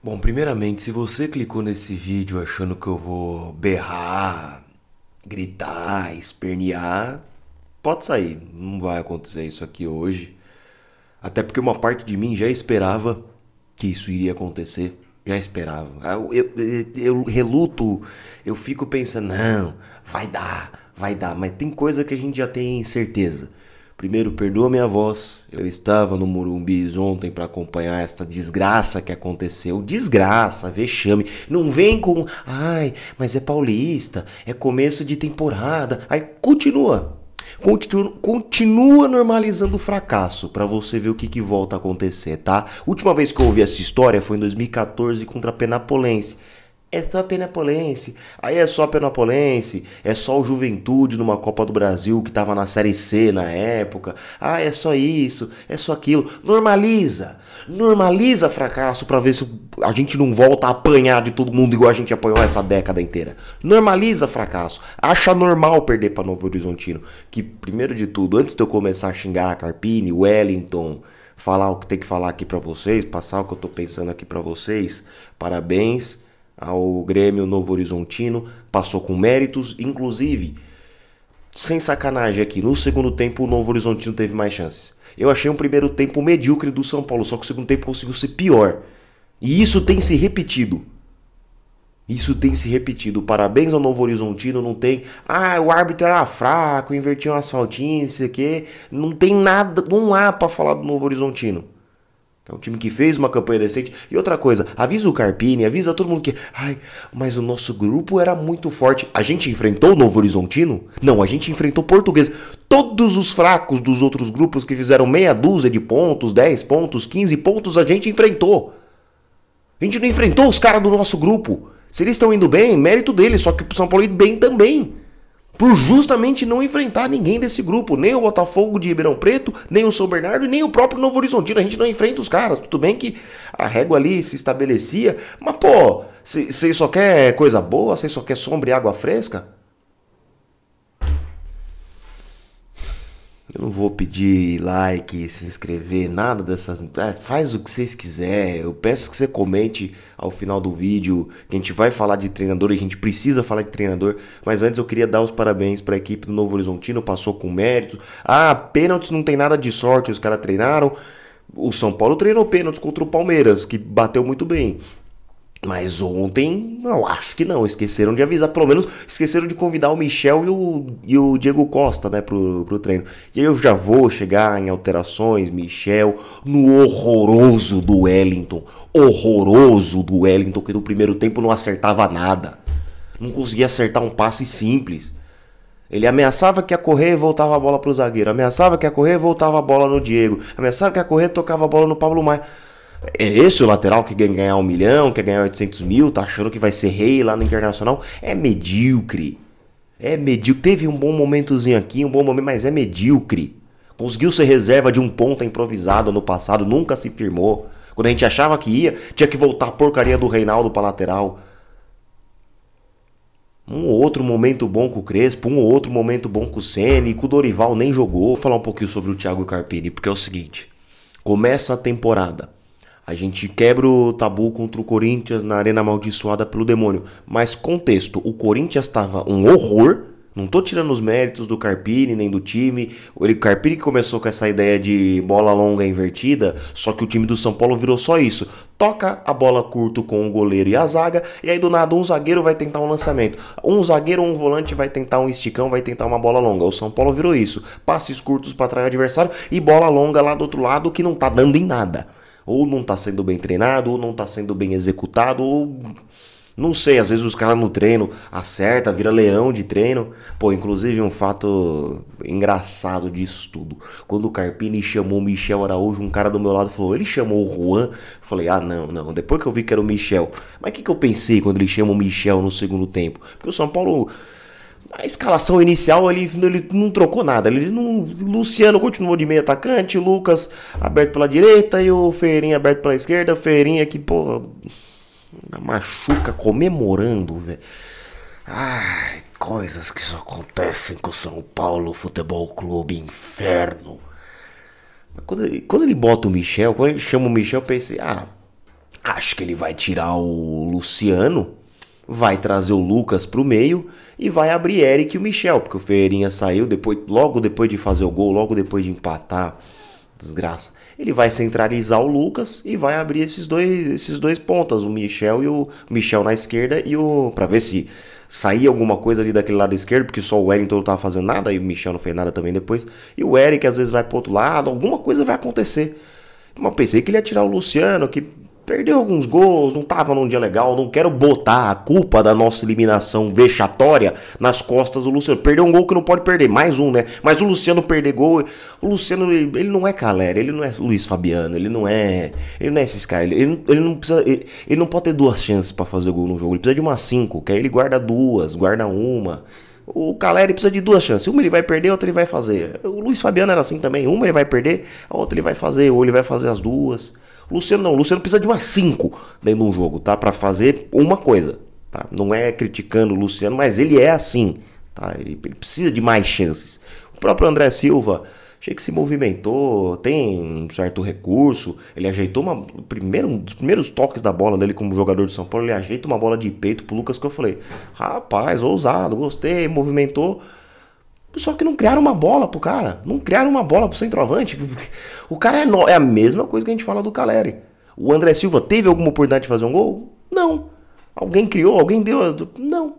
Bom, primeiramente, se você clicou nesse vídeo achando que eu vou berrar, gritar, espernear, pode sair. Não vai acontecer isso aqui hoje. Até porque uma parte de mim já esperava que isso iria acontecer. Já esperava. Eu, eu, eu reluto, eu fico pensando, não, vai dar, vai dar. Mas tem coisa que a gente já tem certeza. Primeiro, perdoa minha voz. Eu estava no Morumbis ontem para acompanhar esta desgraça que aconteceu. Desgraça, vexame. Não vem com, ai, mas é paulista, é começo de temporada. Aí continua. Continua, continua normalizando o fracasso para você ver o que, que volta a acontecer, tá? Última vez que eu ouvi essa história foi em 2014 contra a Penapolense. É só Penapolense. Aí é só Penapolense. É só o Juventude numa Copa do Brasil que tava na Série C na época. Ah, é só isso. É só aquilo. Normaliza. Normaliza fracasso para ver se a gente não volta a apanhar de todo mundo igual a gente apanhou essa década inteira. Normaliza fracasso. Acha normal perder para Novo Horizontino. Que, primeiro de tudo, antes de eu começar a xingar a Carpini, Wellington, falar o que tem que falar aqui para vocês, passar o que eu tô pensando aqui para vocês, parabéns ao Grêmio Novo Horizontino, passou com méritos, inclusive, sem sacanagem aqui, no segundo tempo o Novo Horizontino teve mais chances. Eu achei um primeiro tempo medíocre do São Paulo, só que o segundo tempo conseguiu ser pior. E isso tem se repetido. Isso tem se repetido. Parabéns ao Novo Horizontino, não tem. Ah, o árbitro era fraco, invertiu um asfaltinho, não sei o quê. Não tem nada, não há para falar do Novo Horizontino. É um time que fez uma campanha decente. E outra coisa, avisa o Carpini, avisa todo mundo que. Ai, mas o nosso grupo era muito forte. A gente enfrentou o Novo Horizontino? Não, a gente enfrentou português. Todos os fracos dos outros grupos que fizeram meia dúzia de pontos, 10 pontos, 15 pontos, a gente enfrentou. A gente não enfrentou os caras do nosso grupo. Se eles estão indo bem, mérito deles, só que o São Paulo indo bem também por justamente não enfrentar ninguém desse grupo, nem o Botafogo de Ribeirão Preto, nem o São Bernardo e nem o próprio Novo Horizontino. A gente não enfrenta os caras. Tudo bem que a régua ali se estabelecia, mas pô, vocês só quer coisa boa, você só quer sombra e água fresca? Eu não vou pedir like, se inscrever, nada dessas. É, faz o que vocês quiserem. Eu peço que você comente ao final do vídeo. Que a gente vai falar de treinador, a gente precisa falar de treinador. Mas antes eu queria dar os parabéns para a equipe do Novo Horizontino. Passou com mérito. Ah, pênaltis não tem nada de sorte. Os caras treinaram. O São Paulo treinou pênaltis contra o Palmeiras, que bateu muito bem. Mas ontem, eu acho que não. Esqueceram de avisar. Pelo menos esqueceram de convidar o Michel e o, e o Diego Costa, né, pro, pro treino. E aí eu já vou chegar em alterações, Michel, no horroroso do Wellington. Horroroso do Wellington, que no primeiro tempo não acertava nada. Não conseguia acertar um passe simples. Ele ameaçava que ia correr e voltava a bola pro zagueiro. Ameaçava que ia correr e voltava a bola no Diego. Ameaçava que ia correr e tocava a bola no Pablo Maia. É esse o lateral que quer ganhar um milhão, quer ganhar 800 mil, tá achando que vai ser rei lá no Internacional? É medíocre. É medíocre. Teve um bom momentozinho aqui, um bom momento, mas é medíocre. Conseguiu ser reserva de um ponta improvisado no passado, nunca se firmou. Quando a gente achava que ia, tinha que voltar a porcaria do Reinaldo pra lateral. Um ou outro momento bom com o Crespo, um ou outro momento bom com o Senna, e com o Dorival nem jogou. Vou falar um pouquinho sobre o Thiago Carpini, porque é o seguinte: começa a temporada. A gente quebra o tabu contra o Corinthians na arena amaldiçoada pelo demônio. Mas contexto, o Corinthians estava um horror. Não tô tirando os méritos do Carpini nem do time. O Carpini que começou com essa ideia de bola longa invertida, só que o time do São Paulo virou só isso. Toca a bola curto com o goleiro e a zaga, e aí do nada um zagueiro vai tentar um lançamento. Um zagueiro ou um volante vai tentar um esticão, vai tentar uma bola longa. O São Paulo virou isso. Passes curtos para atrair o adversário e bola longa lá do outro lado que não tá dando em nada ou não está sendo bem treinado, ou não está sendo bem executado, ou não sei, às vezes os caras no treino acerta, vira leão de treino. Pô, inclusive um fato engraçado disso tudo. Quando o Carpini chamou o Michel Araújo, um cara do meu lado falou, ele chamou o Juan. Falei, ah não, não. Depois que eu vi que era o Michel. Mas o que, que eu pensei quando ele chama o Michel no segundo tempo? Porque o São Paulo a escalação inicial ele, ele não trocou nada. Ele não, Luciano continuou de meio atacante, Lucas aberto pela direita e o Ferreirinha aberto pela esquerda. Ferreirinha que, porra, machuca comemorando, velho. Ai, coisas que só acontecem com o São Paulo Futebol Clube, inferno. Quando ele, quando ele bota o Michel, quando ele chama o Michel, eu pensei, ah, acho que ele vai tirar o Luciano vai trazer o Lucas para o meio e vai abrir Eric e o Michel, porque o Ferreirinha saiu depois, logo depois de fazer o gol, logo depois de empatar. Desgraça. Ele vai centralizar o Lucas e vai abrir esses dois, esses dois pontas, o Michel e o Michel na esquerda e o para ver se sair alguma coisa ali daquele lado esquerdo, porque só o Wellington não tava fazendo nada e o Michel não fez nada também depois. E o Eric às vezes vai pro outro lado, alguma coisa vai acontecer. Mas pensei que ele ia tirar o Luciano, que perdeu alguns gols, não estava num dia legal, não quero botar a culpa da nossa eliminação vexatória nas costas do Luciano. Perdeu um gol que não pode perder, mais um, né? Mas o Luciano perder gol, o Luciano, ele não é Calera, ele não é Luiz Fabiano, ele não é, ele não é esses caras, ele, ele não precisa, ele, ele não pode ter duas chances para fazer gol no jogo, ele precisa de uma cinco, que aí ele guarda duas, guarda uma. O Caleri precisa de duas chances. Uma ele vai perder, outra ele vai fazer. O Luiz Fabiano era assim também. Uma ele vai perder, a outra ele vai fazer. Ou ele vai fazer as duas. Luciano não, Luciano precisa de umas 5 dentro de um jogo, tá? Para fazer uma coisa, tá? Não é criticando o Luciano, mas ele é assim, tá? Ele, ele precisa de mais chances. O próprio André Silva, achei que se movimentou, tem um certo recurso, ele ajeitou uma, primeiro, um dos primeiros toques da bola dele como jogador de São Paulo, ele ajeita uma bola de peito pro Lucas que eu falei, rapaz, ousado, gostei, movimentou, só que não criaram uma bola pro cara. Não criaram uma bola pro centroavante. O cara é, no... é a mesma coisa que a gente fala do Caleri. O André Silva teve alguma oportunidade de fazer um gol? Não. Alguém criou? Alguém deu? Não.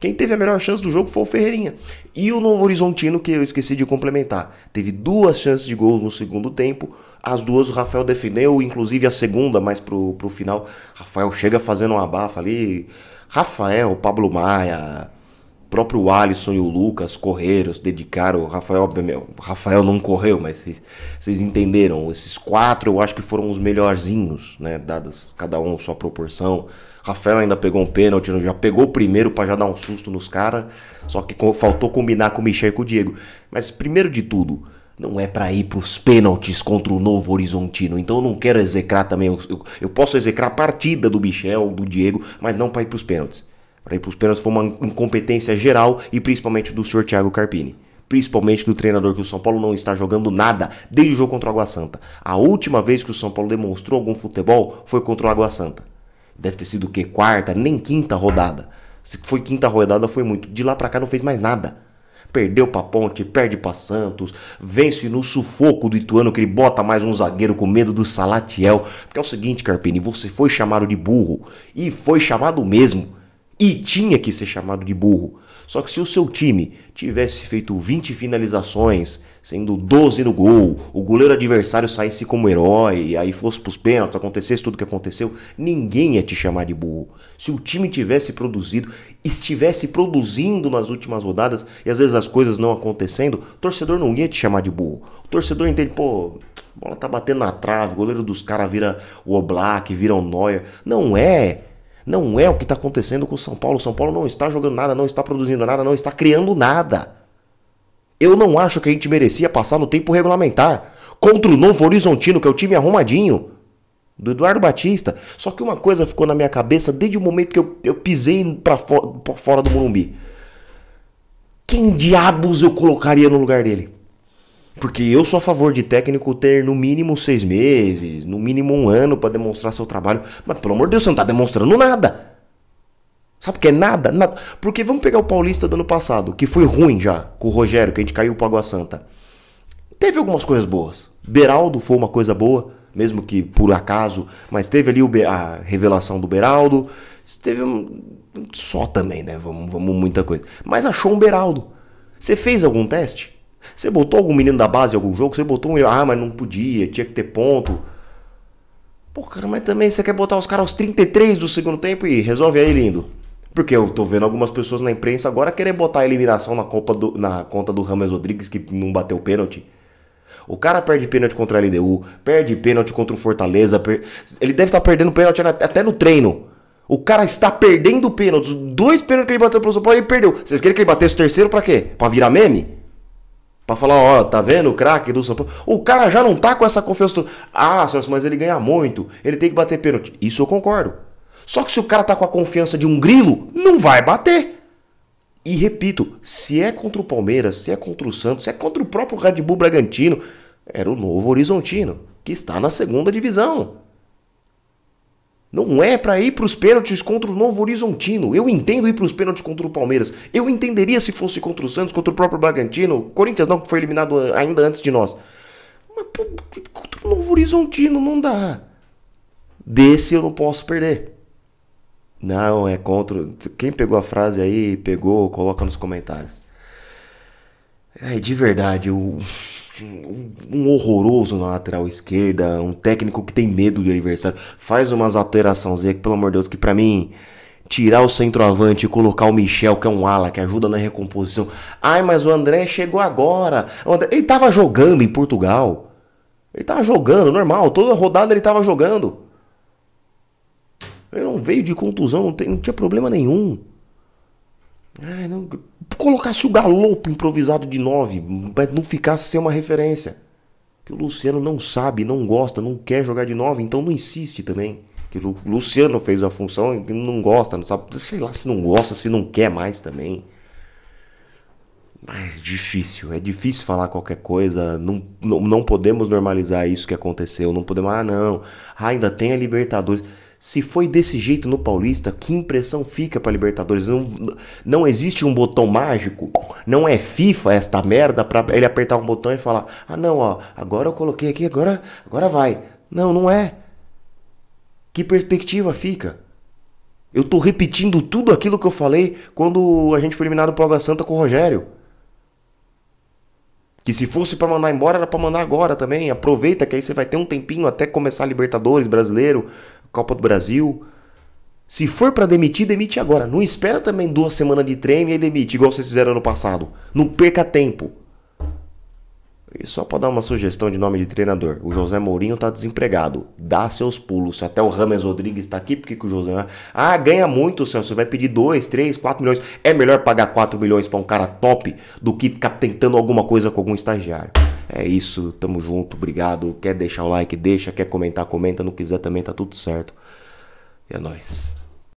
Quem teve a melhor chance do jogo foi o Ferreirinha. E o Novo Horizontino, que eu esqueci de complementar. Teve duas chances de gols no segundo tempo. As duas o Rafael defendeu, inclusive a segunda, mas pro, pro final. Rafael chega fazendo uma abafa ali. Rafael, Pablo Maia, próprio Alisson e o Lucas correram, se dedicaram. O Rafael, meu, Rafael não correu, mas vocês entenderam. Esses quatro eu acho que foram os melhorzinhos, né? Dadas cada um sua proporção. Rafael ainda pegou um pênalti, já pegou o primeiro para já dar um susto nos caras. Só que faltou combinar com o Michel e com o Diego. Mas primeiro de tudo, não é para ir pros pênaltis contra o Novo Horizontino. Então eu não quero execrar também. Eu, eu posso execrar a partida do Michel, do Diego, mas não para ir pros pênaltis. Para ir para os pênaltis foi uma incompetência geral e principalmente do senhor Thiago Carpini. Principalmente do treinador que o São Paulo não está jogando nada desde o jogo contra o Água Santa. A última vez que o São Paulo demonstrou algum futebol foi contra o Água Santa. Deve ter sido o quê? Quarta, nem quinta rodada. Se foi quinta rodada foi muito. De lá para cá não fez mais nada perdeu pra Ponte, perde pra Santos, vence no sufoco do Ituano, que ele bota mais um zagueiro com medo do Salatiel. Porque é o seguinte, Carpini, você foi chamado de burro e foi chamado mesmo. E tinha que ser chamado de burro. Só que se o seu time tivesse feito 20 finalizações, sendo 12 no gol, o goleiro adversário saísse como herói, e aí fosse para os pênaltis, acontecesse tudo o que aconteceu, ninguém ia te chamar de burro. Se o time tivesse produzido, estivesse produzindo nas últimas rodadas, e às vezes as coisas não acontecendo, o torcedor não ia te chamar de burro. O torcedor entende, pô, a bola tá batendo na trave, o goleiro dos caras vira o Oblak, vira o Neuer. Não é não é o que está acontecendo com o São Paulo. O São Paulo não está jogando nada, não está produzindo nada, não está criando nada. Eu não acho que a gente merecia passar no tempo regulamentar contra o Novo Horizontino, que é o time arrumadinho do Eduardo Batista. Só que uma coisa ficou na minha cabeça desde o momento que eu, eu pisei para fo fora do Morumbi. Quem diabos eu colocaria no lugar dele? Porque eu sou a favor de técnico ter no mínimo seis meses, no mínimo um ano para demonstrar seu trabalho. Mas pelo amor de Deus, você não tá demonstrando nada. Sabe o que é nada? Nada. Porque vamos pegar o Paulista do ano passado, que foi ruim já, com o Rogério, que a gente caiu pro Água Santa. Teve algumas coisas boas. Beraldo foi uma coisa boa, mesmo que por acaso, mas teve ali o, a revelação do Beraldo. Teve um, só também, né? Vamos, vamos muita coisa. Mas achou um Beraldo. Você fez algum teste? Você botou algum menino da base em algum jogo? Você botou um. Ah, mas não podia, tinha que ter ponto. Pô, cara, mas também você quer botar os caras aos 33 do segundo tempo e resolve aí, lindo. Porque eu tô vendo algumas pessoas na imprensa agora querer botar a eliminação na, Copa do, na conta do Ramos Rodrigues que não bateu pênalti. O cara perde pênalti contra a LDU, perde pênalti contra o Fortaleza. Per... Ele deve estar tá perdendo pênalti até no treino. O cara está perdendo pênalti. Dois pênaltis que ele bateu pro São Paulo, ele perdeu. Vocês querem que ele batesse o terceiro pra quê? Pra virar meme? Pra falar, ó, tá vendo o craque do São Paulo? O cara já não tá com essa confiança. Ah, Celso, mas ele ganha muito, ele tem que bater pênalti. Isso eu concordo. Só que se o cara tá com a confiança de um grilo, não vai bater. E repito, se é contra o Palmeiras, se é contra o Santos, se é contra o próprio Red Bull Bragantino, era o Novo Horizontino, que está na segunda divisão. Não é para ir para os pênaltis contra o Novo Horizontino. Eu entendo ir para os pênaltis contra o Palmeiras. Eu entenderia se fosse contra o Santos, contra o próprio Bragantino. Corinthians não, que foi eliminado eh, ainda antes de nós. Mas pô, contra o Novo Horizontino não dá. Desse eu não posso perder. Não, é contra. Quem pegou a frase aí, pegou, coloca nos comentários. É de verdade, o. Eu um, um, horroroso na lateral esquerda, um técnico que tem medo do adversário, faz umas alteraçãozinhas que, pelo amor de Deus, que para mim tirar o centroavante e colocar o Michel, que é um ala, que ajuda na recomposição. Ai, mas o André chegou agora. André, ele tava jogando em Portugal. Ele tava jogando, normal, toda rodada ele tava jogando. Ele não veio de contusão, não, tem, não tinha problema nenhum. Ah, não, colocasse o galopo improvisado de 9, para não ficasse sem uma referência. Que o Luciano não sabe, não gosta, não quer jogar de 9, então não insiste também. Que o Luciano fez a função e não gosta, não sabe, sei lá se não gosta, se não quer mais também. Mas difícil, é difícil falar qualquer coisa, não, não, não podemos normalizar isso que aconteceu, não podemos, ah não, ah, ainda tem a Libertadores. Se foi desse jeito no Paulista, que impressão fica para Libertadores? Não, não existe um botão mágico? Não é FIFA esta merda para ele apertar um botão e falar: "Ah, não, ó, agora eu coloquei aqui, agora, agora vai". Não, não é. Que perspectiva fica? Eu tô repetindo tudo aquilo que eu falei quando a gente foi eliminado pro Água Santa com o Rogério. Que se fosse para mandar embora, era para mandar agora também. Aproveita que aí você vai ter um tempinho até começar a Libertadores, Brasileiro, Copa do Brasil. Se for para demitir, demite agora. Não espera também duas semanas de treino e aí demite, igual vocês fizeram ano passado. Não perca tempo. E só para dar uma sugestão de nome de treinador, o José Mourinho tá desempregado. Dá seus pulos. Até o Rames Rodrigues está aqui, porque que o José. É? Ah, ganha muito, Celso. Vai pedir 2, 3, 4 milhões. É melhor pagar 4 milhões para um cara top do que ficar tentando alguma coisa com algum estagiário. É isso, tamo junto, obrigado. Quer deixar o like, deixa, quer comentar, comenta, não quiser também tá tudo certo. E é nóis.